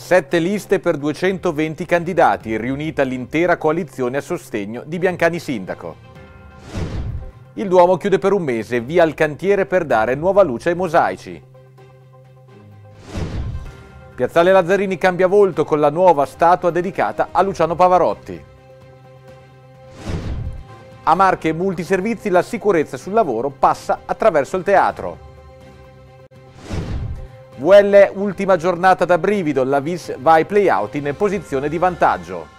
Sette liste per 220 candidati, riunita l'intera coalizione a sostegno di Biancani Sindaco. Il Duomo chiude per un mese, via al cantiere per dare nuova luce ai mosaici. Piazzale Lazzarini cambia volto con la nuova statua dedicata a Luciano Pavarotti. A Marche Multiservizi la sicurezza sul lavoro passa attraverso il teatro. VL ultima giornata da brivido, la Vis va ai playout in posizione di vantaggio.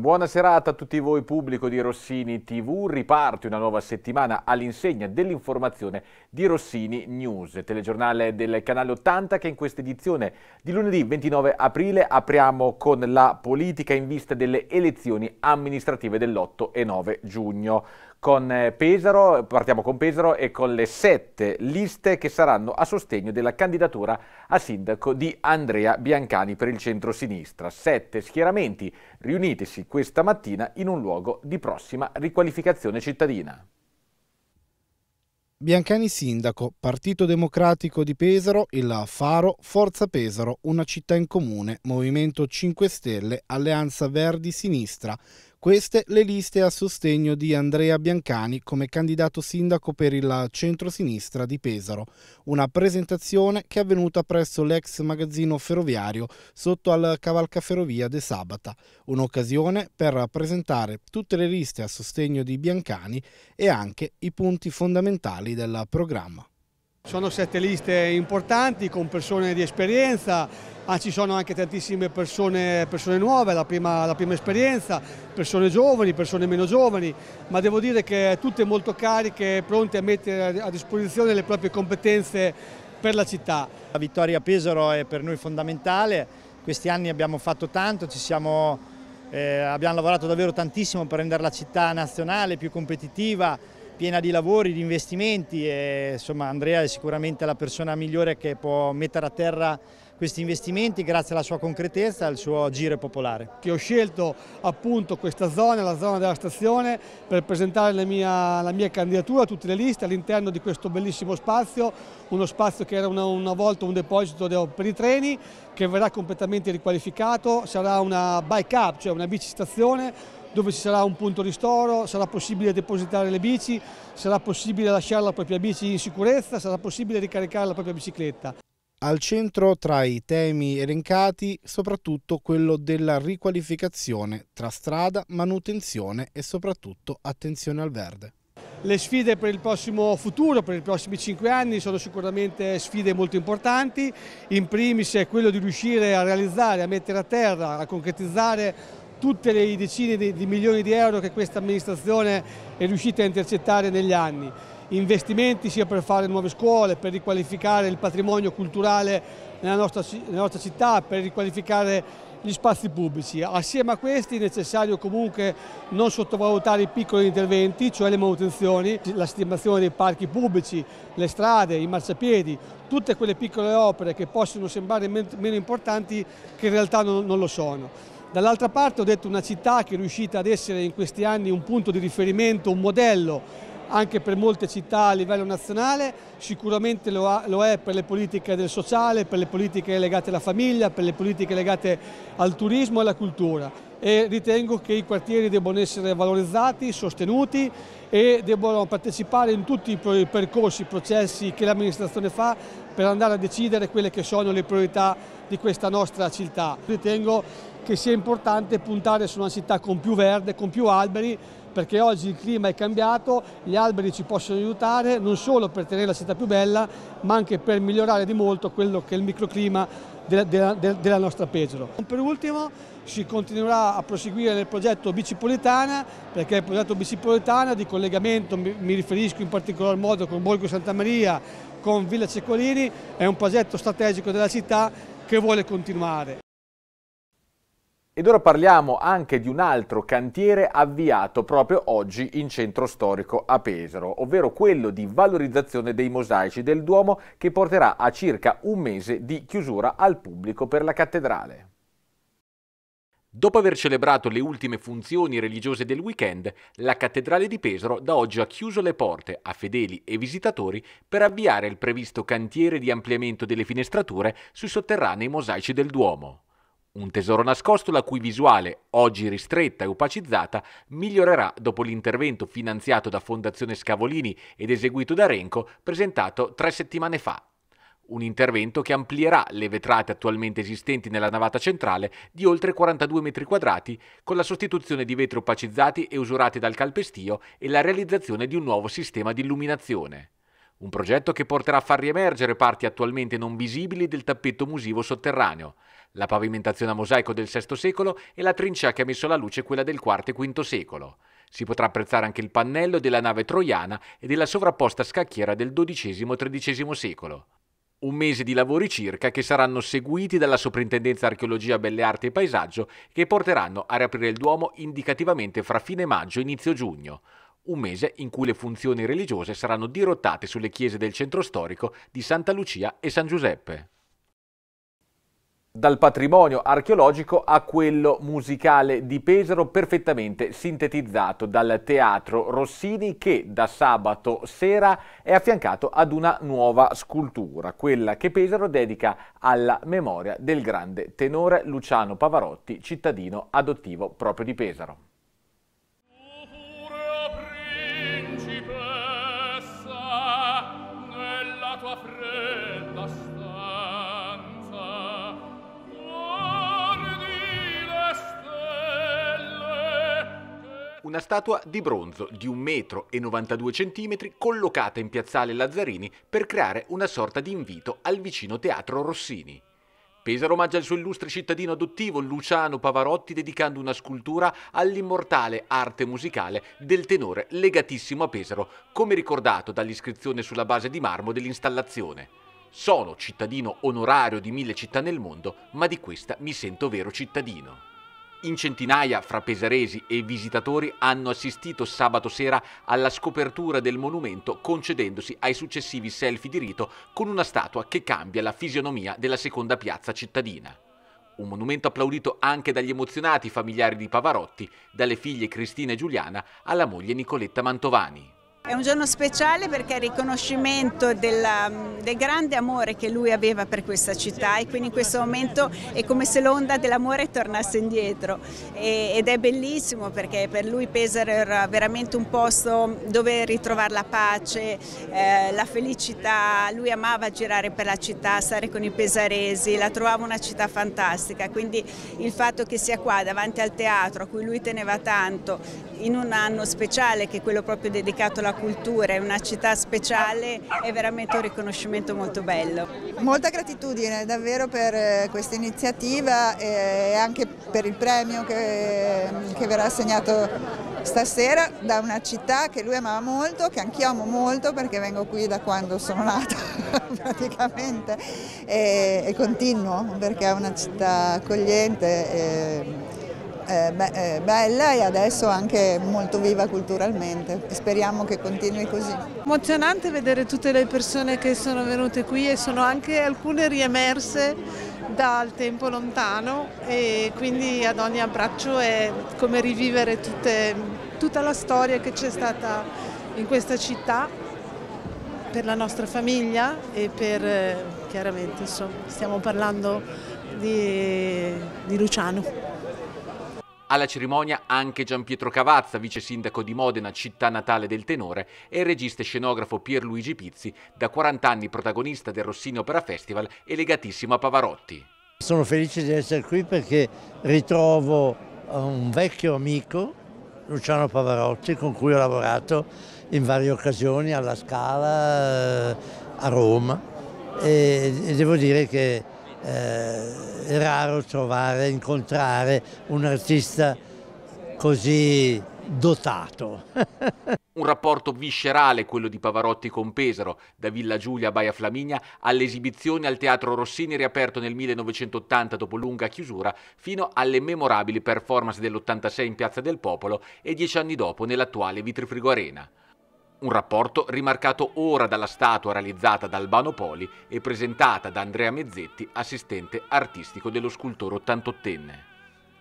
buona serata a tutti voi pubblico di Rossini TV, riparte una nuova settimana all'insegna dell'informazione di Rossini News, telegiornale del canale 80 che in questa edizione di lunedì 29 aprile apriamo con la politica in vista delle elezioni amministrative dell'8 e 9 giugno con eh, Pesaro, partiamo con Pesaro e con le sette liste che saranno a sostegno della candidatura a sindaco di Andrea Biancani per il centro-sinistra. Sette schieramenti riunitesi questa mattina in un luogo di prossima riqualificazione cittadina. Biancani Sindaco, Partito Democratico di Pesaro, il Faro, Forza Pesaro, Una città in comune, Movimento 5 Stelle, Alleanza Verdi Sinistra, queste le liste a sostegno di Andrea Biancani come candidato sindaco per il centro-sinistra di Pesaro, una presentazione che è avvenuta presso l'ex magazzino ferroviario sotto al cavalcaferrovia de Sabata, un'occasione per presentare tutte le liste a sostegno di Biancani e anche i punti fondamentali del programma. Sono sette liste importanti con persone di esperienza, Ah, ci sono anche tantissime persone, persone nuove, la prima, la prima, esperienza, persone giovani, persone meno giovani, ma devo dire che tutte molto cariche, pronte a mettere a disposizione le proprie competenze per la città. La vittoria a Pesaro è per noi fondamentale, questi anni abbiamo fatto tanto, siamo, eh, abbiamo lavorato davvero tantissimo per rendere la città nazionale più competitiva, piena di lavori, di investimenti e insomma Andrea è sicuramente la persona migliore che può mettere a terra questi investimenti grazie alla sua concretezza e al suo agire popolare. Che ho scelto appunto questa zona, la zona della stazione, per presentare la mia, la mia candidatura a tutte le liste all'interno di questo bellissimo spazio, uno spazio che era una, una volta un deposito per i treni, che verrà completamente riqualificato, sarà una bike up, cioè una bici stazione, dove ci sarà un punto ristoro, sarà possibile depositare le bici, sarà possibile lasciare la propria bici in sicurezza, sarà possibile ricaricare la propria bicicletta. Al centro tra i temi elencati soprattutto quello della riqualificazione tra strada, manutenzione e soprattutto attenzione al verde. Le sfide per il prossimo futuro, per i prossimi cinque anni, sono sicuramente sfide molto importanti. In primis è quello di riuscire a realizzare, a mettere a terra, a concretizzare tutte le decine di milioni di euro che questa amministrazione è riuscita a intercettare negli anni investimenti sia per fare nuove scuole, per riqualificare il patrimonio culturale nella nostra, nella nostra città, per riqualificare gli spazi pubblici. Assieme a questi è necessario comunque non sottovalutare i piccoli interventi, cioè le manutenzioni, la stimazione dei parchi pubblici, le strade, i marciapiedi, tutte quelle piccole opere che possono sembrare meno importanti che in realtà non lo sono. Dall'altra parte ho detto una città che è riuscita ad essere in questi anni un punto di riferimento, un modello anche per molte città a livello nazionale, sicuramente lo, ha, lo, è per le politiche del sociale, per le politiche legate alla famiglia, per le politiche legate al turismo e alla cultura e ritengo che i quartieri debbano essere valorizzati, sostenuti e debbano partecipare in tutti i percorsi, i processi che l'amministrazione fa per andare a decidere quelle che sono le priorità di questa nostra città. Ritengo che sia importante puntare su una città con più verde, con più alberi, perché oggi il clima è cambiato, gli alberi ci possono aiutare non solo per tenere la città più bella, ma anche per migliorare di molto quello che è il microclima della, della, della nostra Pesaro. Per ultimo si continuerà a proseguire nel progetto Bicipolitana, perché il progetto Bicipolitana di collegamento, mi, mi riferisco in particolar modo con Borgo Santa Maria, con Villa Ceccolini, è un progetto strategico della città che vuole continuare. Ed ora parliamo anche di un altro cantiere avviato proprio oggi in centro storico a Pesaro, ovvero quello di valorizzazione dei mosaici del Duomo che porterà a circa un mese di chiusura al pubblico per la cattedrale. Dopo aver celebrato le ultime funzioni religiose del weekend, la cattedrale di Pesaro da oggi ha chiuso le porte a fedeli e visitatori per avviare il previsto cantiere di ampliamento delle finestrature sui sotterranei mosaici del Duomo. Un tesoro nascosto la cui visuale, oggi ristretta e opacizzata, migliorerà dopo l'intervento finanziato da Fondazione Scavolini ed eseguito da Renco, presentato tre settimane fa. Un intervento che amplierà le vetrate attualmente esistenti nella navata centrale di oltre 42 metri quadrati, con la sostituzione di vetri opacizzati e usurati dal calpestio e la realizzazione di un nuovo sistema di illuminazione. Un progetto che porterà a far riemergere parti attualmente non visibili del tappeto musivo sotterraneo, la pavimentazione a mosaico del VI secolo e la trincea che ha messo alla luce quella del IV e V secolo. Si potrà apprezzare anche il pannello della nave troiana e della sovrapposta scacchiera del XII-XIII secolo. Un mese di lavori circa che saranno seguiti dalla Soprintendenza Archeologia, Belle Arti e Paesaggio che porteranno a riaprire il Duomo indicativamente fra fine maggio e inizio giugno, un mese in cui le funzioni religiose saranno dirottate sulle chiese del centro storico di Santa Lucia e San Giuseppe. Dal patrimonio archeologico a quello musicale di Pesaro, perfettamente sintetizzato dal teatro Rossini, che da sabato sera è affiancato ad una nuova scultura, quella che Pesaro dedica alla memoria del grande tenore Luciano Pavarotti, cittadino adottivo proprio di Pesaro. una statua di bronzo di 1,92 m collocata in piazzale Lazzarini per creare una sorta di invito al vicino teatro Rossini. Pesaro omaggia il suo illustre cittadino adottivo Luciano Pavarotti dedicando una scultura all'immortale arte musicale del tenore legatissimo a Pesaro, come ricordato dall'iscrizione sulla base di marmo dell'installazione. Sono cittadino onorario di mille città nel mondo, ma di questa mi sento vero cittadino. In centinaia, fra pesaresi e visitatori, hanno assistito sabato sera alla scopertura del monumento concedendosi ai successivi selfie di rito con una statua che cambia la fisionomia della seconda piazza cittadina. Un monumento applaudito anche dagli emozionati familiari di Pavarotti, dalle figlie Cristina e Giuliana alla moglie Nicoletta Mantovani. È un giorno speciale perché è il riconoscimento del, um, del, grande amore che lui aveva per questa città e quindi in questo momento è come se l'onda dell'amore tornasse indietro e, ed è bellissimo perché per lui Pesaro era veramente un posto dove ritrovare la pace, eh, la felicità, lui amava girare per la città, stare con i pesaresi, la trovava una città fantastica, quindi il fatto che sia qua davanti al teatro a cui lui teneva tanto in un anno speciale che è quello proprio dedicato alla cultura, è una città speciale, è veramente un riconoscimento molto bello. Molta gratitudine davvero per eh, questa iniziativa e anche per il premio che, che verrà assegnato stasera da una città che lui amava molto, che anch'io amo molto perché vengo qui da quando sono nata praticamente e, e continuo perché è una città accogliente. E, eh, be eh, bella e adesso anche molto viva culturalmente. Speriamo che continui così. Emozionante vedere tutte le persone che sono venute qui e sono anche alcune riemerse dal tempo lontano e quindi ad ogni abbraccio è come rivivere tutte, tutta la storia che c'è stata in questa città per la nostra famiglia e per, eh, chiaramente insomma, stiamo parlando di, di Luciano. Alla cerimonia anche Gian Pietro Cavazza, vice sindaco di Modena, città natale del tenore, e il regista e scenografo Pierluigi Pizzi, da 40 anni protagonista del Rossini Opera Festival e legatissimo a Pavarotti. Sono felice di essere qui perché ritrovo eh, un vecchio amico, Luciano Pavarotti, con cui ho lavorato in varie occasioni alla Scala, eh, a Roma e devo dire che eh, è raro trovare, incontrare un artista così dotato. un rapporto viscerale quello di Pavarotti con Pesaro, da Villa Giulia a Baia Flaminia, alle esibizioni al Teatro Rossini riaperto nel 1980 dopo lunga chiusura, fino alle memorabili performance dell'86 in Piazza del Popolo e dieci anni dopo nell'attuale Vitrifrigo Arena. Un rapporto rimarcato ora dalla statua realizzata da Albano Poli e presentata da Andrea Mezzetti, assistente artistico dello scultore ottantottenne.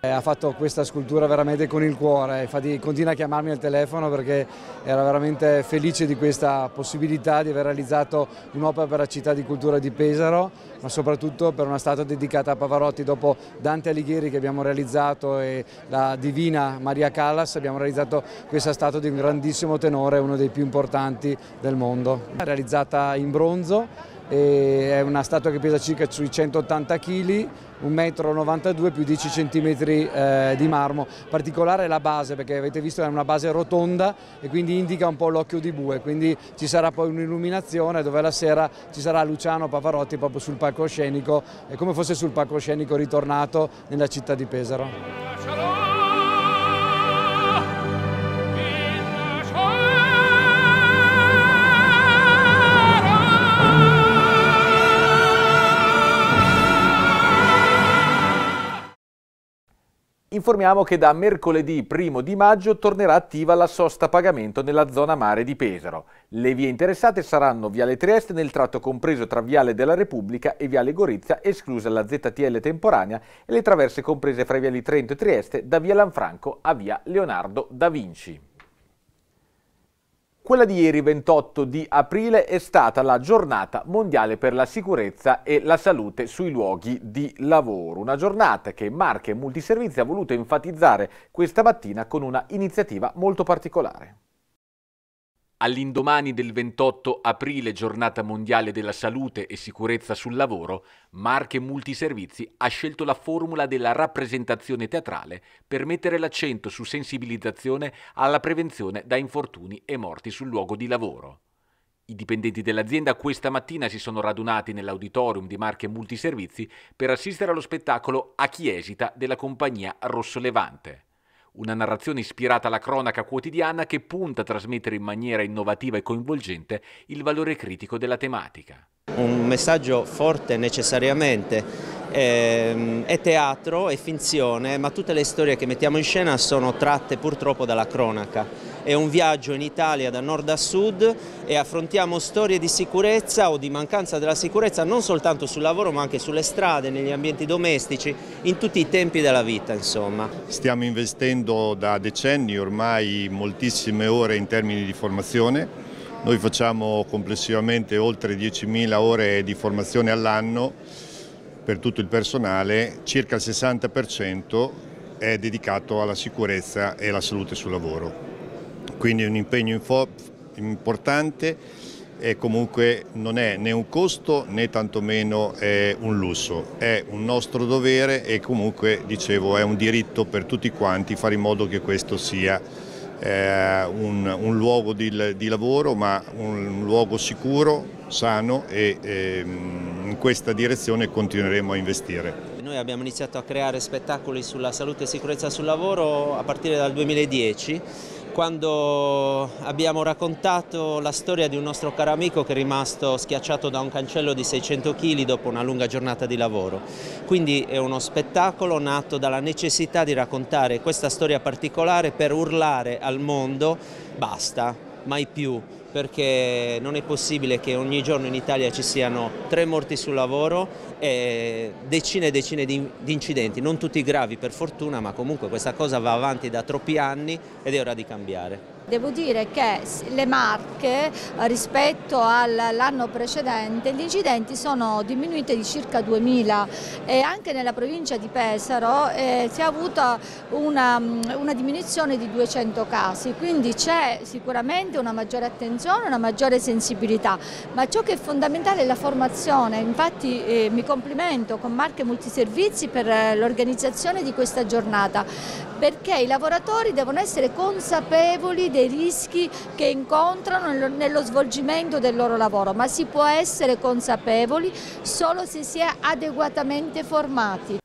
Eh, ha fatto questa scultura veramente con il cuore, infatti continua a chiamarmi al telefono perché era veramente felice di questa possibilità di aver realizzato un'opera per la città di cultura di Pesaro, ma soprattutto per una statua dedicata a Pavarotti. Dopo Dante Alighieri che abbiamo realizzato e la divina Maria Callas abbiamo realizzato questa statua di un grandissimo tenore, uno dei più importanti del mondo. realizzata in bronzo è una statua che pesa circa sui 180 kg, 1,92 m più 10 cm eh, di marmo. Particolare è la base perché avete visto è una base rotonda e quindi indica un po' l'occhio di bue, quindi ci sarà poi un'illuminazione dove la sera ci sarà Luciano Pavarotti proprio sul palcoscenico, come fosse sul palcoscenico ritornato nella città di Pesaro. Informiamo che da mercoledì 1 di maggio tornerà attiva la sosta pagamento nella zona mare di Pesaro. Le vie interessate saranno Viale Trieste nel tratto compreso tra Viale della Repubblica e Viale Gorizia, esclusa la ZTL temporanea, e le traverse comprese fra i Viali Trento e Trieste da Via Lanfranco a Via Leonardo da Vinci. Quella di ieri 28 di aprile è stata la giornata mondiale per la sicurezza e la salute sui luoghi di lavoro, una giornata che Marche Multiservizi ha voluto enfatizzare questa mattina con una iniziativa molto particolare. All'indomani del 28 aprile, giornata mondiale della salute e sicurezza sul lavoro, Marche Multiservizi ha scelto la formula della rappresentazione teatrale per mettere l'accento su sensibilizzazione alla prevenzione da infortuni e morti sul luogo di lavoro. I dipendenti dell'azienda questa mattina si sono radunati nell'auditorium di Marche Multiservizi per assistere allo spettacolo A chi esita della compagnia Rosso Levante una narrazione ispirata alla cronaca quotidiana che punta a trasmettere in maniera innovativa e coinvolgente il valore critico della tematica. Un messaggio forte necessariamente, ehm, è teatro, è finzione, ma tutte le storie che mettiamo in scena sono tratte purtroppo dalla cronaca è un viaggio in Italia da nord a sud e affrontiamo storie di sicurezza o di mancanza della sicurezza non soltanto sul lavoro ma anche sulle strade, negli ambienti domestici, in tutti i tempi della vita insomma. Stiamo investendo da decenni ormai moltissime ore in termini di formazione, noi facciamo complessivamente oltre 10.000 ore di formazione all'anno per tutto il personale, circa il 60% è dedicato alla sicurezza e alla salute sul lavoro quindi è un impegno importante e comunque non è né un costo né tantomeno è un lusso, è un nostro dovere e comunque dicevo è un diritto per tutti quanti fare in modo che questo sia eh, un, un, luogo di, di, lavoro ma un, un luogo sicuro, sano e eh, in questa direzione continueremo a investire. Noi abbiamo iniziato a creare spettacoli sulla salute e sicurezza sul lavoro a partire dal 2010 quando abbiamo raccontato la storia di un nostro caro amico che è rimasto schiacciato da un cancello di 600 kg dopo una lunga giornata di lavoro. Quindi è uno spettacolo nato dalla necessità di raccontare questa storia particolare per urlare al mondo basta, mai più perché non è possibile che ogni giorno in Italia ci siano tre morti sul lavoro e decine e decine di, di incidenti, non tutti gravi per fortuna, ma comunque questa cosa va avanti da troppi anni ed è ora di cambiare. Devo dire che le Marche eh, rispetto all'anno precedente gli incidenti sono diminuiti di circa 2000 e anche nella provincia di Pesaro eh, si è avuta una, mm, una diminuzione di 200 casi, quindi c'è sicuramente una maggiore attenzione, una maggiore sensibilità, ma ciò che è fondamentale è la formazione, infatti eh, mi complimento con Marche Multiservizi per eh, l'organizzazione di questa giornata perché i lavoratori devono essere consapevoli dei rischi che incontrano nello svolgimento del loro lavoro, ma si può essere consapevoli solo se si è adeguatamente formati.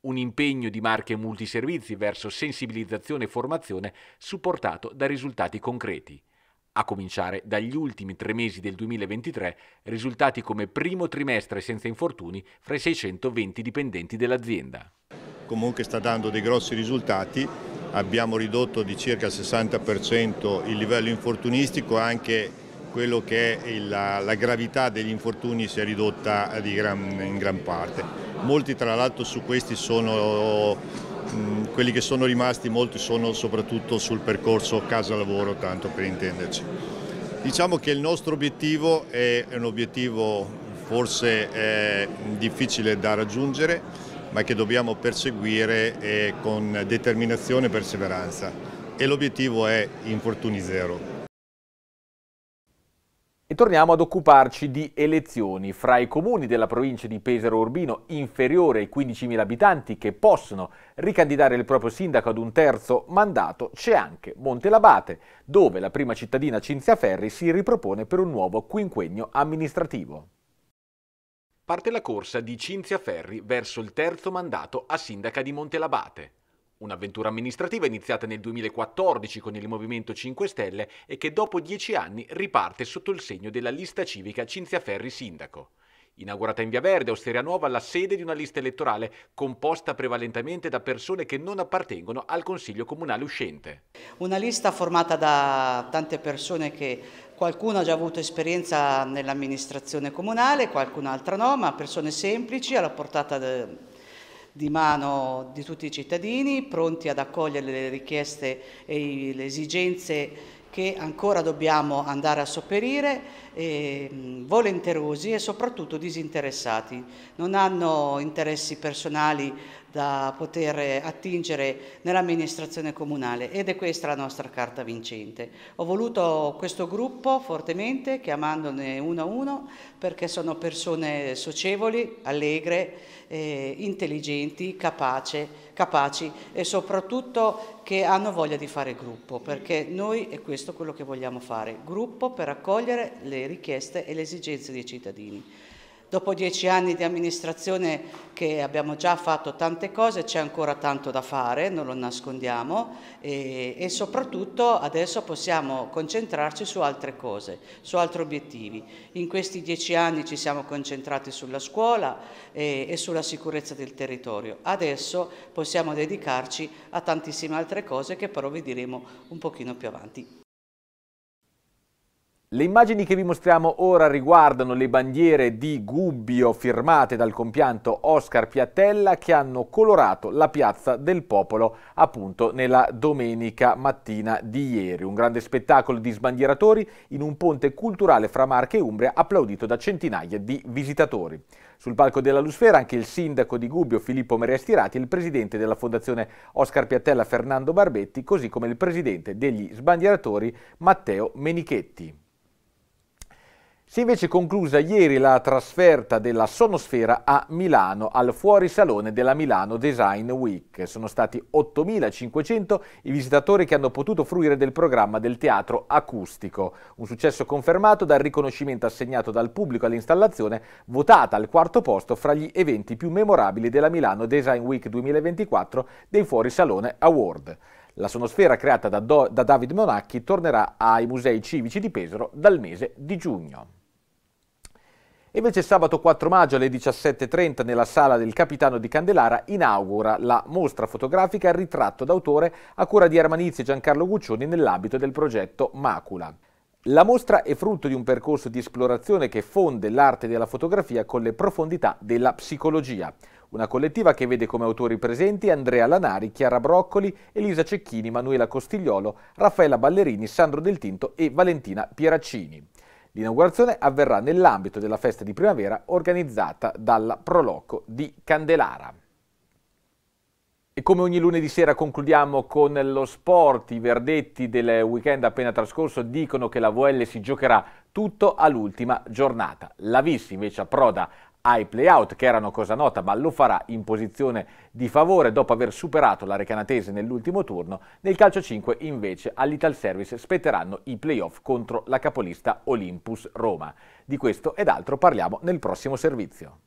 Un impegno di marche multiservizi verso sensibilizzazione e formazione supportato da risultati concreti a cominciare dagli ultimi tre mesi del 2023, risultati come primo trimestre senza infortuni fra i 620 dipendenti dell'azienda comunque sta dando dei grossi risultati, abbiamo ridotto di circa il 60% il livello infortunistico, anche quello che è la, la gravità degli infortuni si è ridotta eh, gran, in gran parte. Molti tra l'altro su questi sono, mh, mm, quelli che sono rimasti molti sono soprattutto sul percorso casa-lavoro, tanto per intenderci. Diciamo che il nostro obiettivo è un obiettivo forse eh, difficile da raggiungere, ma che dobbiamo perseguire con determinazione e perseveranza. E l'obiettivo è infortuni zero. E torniamo ad occuparci di elezioni. Fra i comuni della provincia di Pesaro Urbino inferiore ai 15.000 abitanti che possono ricandidare il proprio sindaco ad un terzo mandato c'è anche Montelabate, dove la prima cittadina Cinzia Ferri si ripropone per un nuovo quinquennio amministrativo. Parte la corsa di Cinzia Ferri verso il terzo mandato a sindaca di Montelabate. Un'avventura amministrativa iniziata nel 2014 con il Movimento 5 Stelle e che dopo dieci anni riparte sotto il segno della lista civica Cinzia Ferri Sindaco. Inaugurata in Via Verde, Osteria Nuova, la sede di una lista elettorale composta prevalentemente da persone che non appartengono al Consiglio Comunale uscente. Una lista formata da tante persone che Qualcuno ha già avuto esperienza nell'amministrazione comunale, qualcun'altra no, ma persone semplici, alla portata di mano di tutti i cittadini, pronti ad accogliere le richieste e le esigenze che ancora dobbiamo andare a sopperire, eh, volenterosi e soprattutto disinteressati. Non hanno interessi personali da poter attingere nell'amministrazione comunale ed è questa la nostra carta vincente. Ho voluto questo gruppo fortemente, chiamandone uno a uno, perché sono persone socievoli, allegre, eh, intelligenti, capace, capaci e soprattutto che hanno voglia di fare gruppo, perché noi è questo quello che vogliamo fare, gruppo per accogliere le richieste e le esigenze dei cittadini. Dopo dieci anni di amministrazione che abbiamo già fatto tante cose, c'è ancora tanto da fare, non lo nascondiamo e, e, soprattutto adesso possiamo concentrarci su altre cose, su altri obiettivi. In questi dieci anni ci siamo concentrati sulla scuola e, e sulla sicurezza del territorio. Adesso possiamo dedicarci a tantissime altre cose che però vi diremo un pochino più avanti. Le immagini che vi mostriamo ora riguardano le bandiere di Gubbio firmate dal compianto Oscar Piattella che hanno colorato la piazza del popolo appunto nella domenica mattina di ieri. Un grande spettacolo di sbandieratori in un ponte culturale fra Marche e Umbria applaudito da centinaia di visitatori. Sul palco della Lusfera anche il sindaco di Gubbio Filippo Maria Stirati e il presidente della fondazione Oscar Piattella Fernando Barbetti così come il presidente degli sbandieratori Matteo Menichetti. Si è invece conclusa ieri la trasferta della Sonosfera a Milano al fuorisalone della Milano Design Week. Sono stati 8.500 i visitatori che hanno potuto fruire del programma del teatro acustico. Un successo confermato dal riconoscimento assegnato dal pubblico all'installazione, votata al quarto posto fra gli eventi più memorabili della Milano Design Week 2024 dei Fuorisalone Award. La sonosfera creata da, Do da David Monacchi tornerà ai musei civici di Pesaro dal mese di giugno. E invece sabato 4 maggio alle 17.30 nella sala del Capitano di Candelara inaugura la mostra fotografica Ritratto d'autore a cura di Armanizio e Giancarlo Guccioni nell'ambito del progetto Macula. La mostra è frutto di un percorso di esplorazione che fonde l'arte della fotografia con le profondità della psicologia. Una collettiva che vede come autori presenti Andrea Lanari, Chiara Broccoli, Elisa Cecchini, Manuela Costigliolo, Raffaella Ballerini, Sandro Del Tinto e Valentina Pieraccini. L'inaugurazione avverrà nell'ambito della festa di primavera organizzata dalla Proloco di Candelara. E come ogni lunedì sera concludiamo con lo sport, i verdetti del weekend appena trascorso dicono che la VL si giocherà tutto all'ultima giornata. La Vissi invece approda ai playout, che erano cosa nota, ma lo farà in posizione di favore dopo aver superato la Recanatese nell'ultimo turno. Nel calcio 5 invece all'Ital Service spetteranno i playoff contro la capolista Olympus Roma. Di questo ed altro parliamo nel prossimo servizio.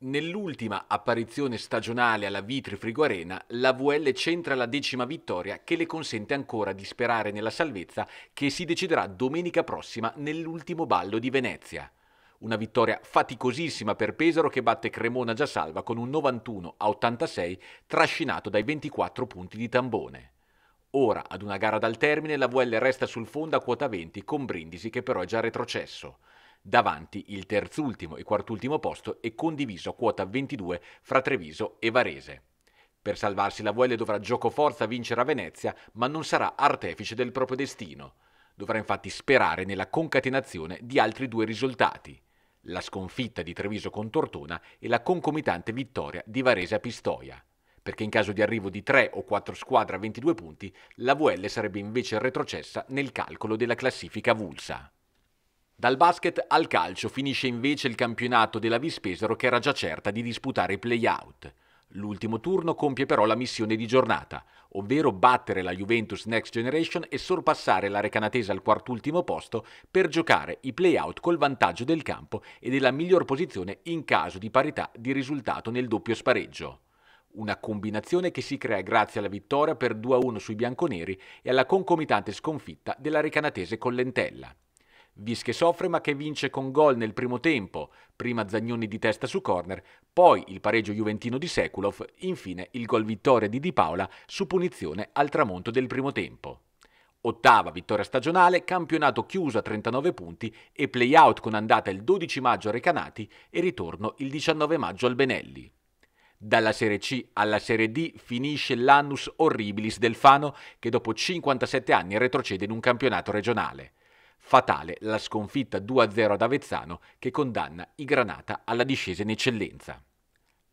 Nell'ultima apparizione stagionale alla Vitri Frigo Arena, la VL centra la decima vittoria che le consente ancora di sperare nella salvezza che si deciderà domenica prossima nell'ultimo ballo di Venezia. Una vittoria faticosissima per Pesaro che batte Cremona già salva con un 91 a 86 trascinato dai 24 punti di Tambone. Ora, ad una gara dal termine, la VL resta sul fondo a quota 20 con Brindisi che però è già retrocesso. Davanti il terzultimo e quartultimo posto è condiviso a quota 22 fra Treviso e Varese. Per salvarsi la VL dovrà giocoforza vincere a Venezia, ma non sarà artefice del proprio destino. Dovrà infatti sperare nella concatenazione di altri due risultati la sconfitta di Treviso con Tortona e la concomitante vittoria di Varese a Pistoia, perché in caso di arrivo di 3 o 4 squadre a 22 punti, la VL sarebbe invece retrocessa nel calcolo della classifica vulsa. Dal basket al calcio finisce invece il campionato della Vispesero che era già certa di disputare i play-out. L'ultimo turno compie però la missione di giornata, ovvero battere la Juventus Next Generation e sorpassare la Recanatese al quartultimo posto per giocare i play-out col vantaggio del campo e della miglior posizione in caso di parità di risultato nel doppio spareggio. Una combinazione che si crea grazie alla vittoria per 2-1 sui bianconeri e alla concomitante sconfitta della Recanatese con l'Entella. Vis che soffre ma che vince con gol nel primo tempo, prima Zagnoni di testa su corner, poi il pareggio juventino di Sekulov, infine il gol vittoria di Di Paola su punizione al tramonto del primo tempo. Ottava vittoria stagionale, campionato chiuso a 39 punti e play-out con andata il 12 maggio a Recanati e ritorno il 19 maggio al Benelli. Dalla Serie C alla Serie D finisce l'annus horribilis del Fano che dopo 57 anni retrocede in un campionato regionale. Fatale la sconfitta 2-0 ad Avezzano che condanna i Granata alla discesa in eccellenza.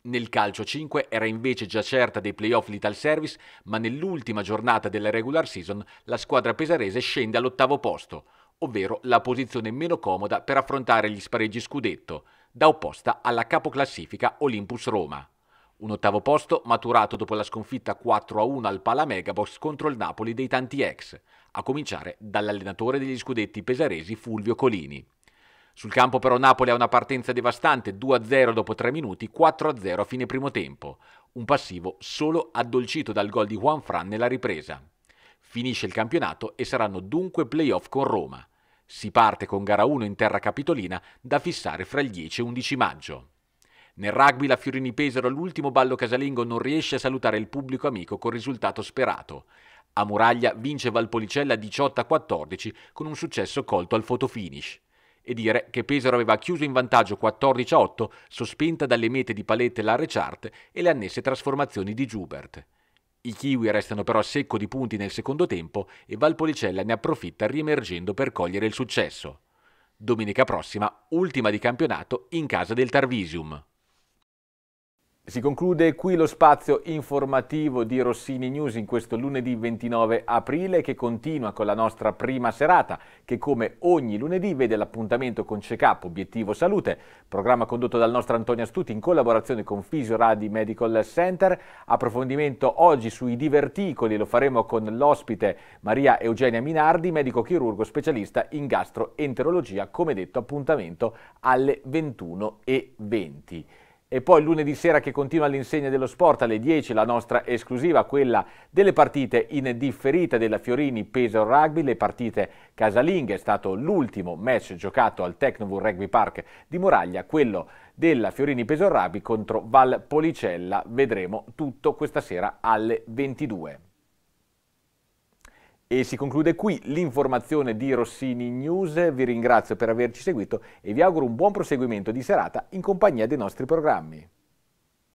Nel calcio 5 era invece già certa dei playoff l'Ital Service, ma nell'ultima giornata della regular season la squadra pesarese scende all'ottavo posto, ovvero la posizione meno comoda per affrontare gli spareggi scudetto, da opposta alla capoclassifica Olympus Roma. Un ottavo posto maturato dopo la sconfitta 4-1 al Palamegabox contro il Napoli dei tanti ex, a cominciare dall'allenatore degli scudetti pesaresi Fulvio Colini. Sul campo però Napoli ha una partenza devastante, 2-0 dopo 3 minuti, 4-0 a fine primo tempo, un passivo solo addolcito dal gol di Juan Fran nella ripresa. Finisce il campionato e saranno dunque playoff con Roma. Si parte con gara 1 in terra capitolina da fissare fra il 10 e 11 maggio. Nel rugby la Fiorini Pesaro all'ultimo ballo casalingo non riesce a salutare il pubblico amico col risultato sperato. A Muraglia vince Valpolicella 18-14 con un successo colto al fotofinish e dire che Pesaro aveva chiuso in vantaggio 14 8, sospinta dalle mete di Palette e Larrechart e le annesse trasformazioni di Jubert. I Kiwi restano però a secco di punti nel secondo tempo e Valpolicella ne approfitta riemergendo per cogliere il successo. Domenica prossima, ultima di campionato in casa del Tarvisium. Si conclude qui lo spazio informativo di Rossini News in questo lunedì 29 aprile che continua con la nostra prima serata che come ogni lunedì vede l'appuntamento con CECAP Obiettivo Salute, programma condotto dal nostro Antonio Astuti in collaborazione con Fisioradi Medical Center. Approfondimento oggi sui diverticoli lo faremo con l'ospite Maria Eugenia Minardi, medico chirurgo specialista in gastroenterologia, come detto appuntamento alle 21.20. E poi lunedì sera che continua l'insegna dello sport alle 10 la nostra esclusiva, quella delle partite in differita della Fiorini Peso Rugby, le partite casalinghe, è stato l'ultimo match giocato al Tecnovur Rugby Park di Moraglia, quello della Fiorini Peso Rugby contro Val Policella, vedremo tutto questa sera alle 22. E si conclude qui l'informazione di Rossini News, vi ringrazio per averci seguito e vi auguro un buon proseguimento di serata in compagnia dei nostri programmi.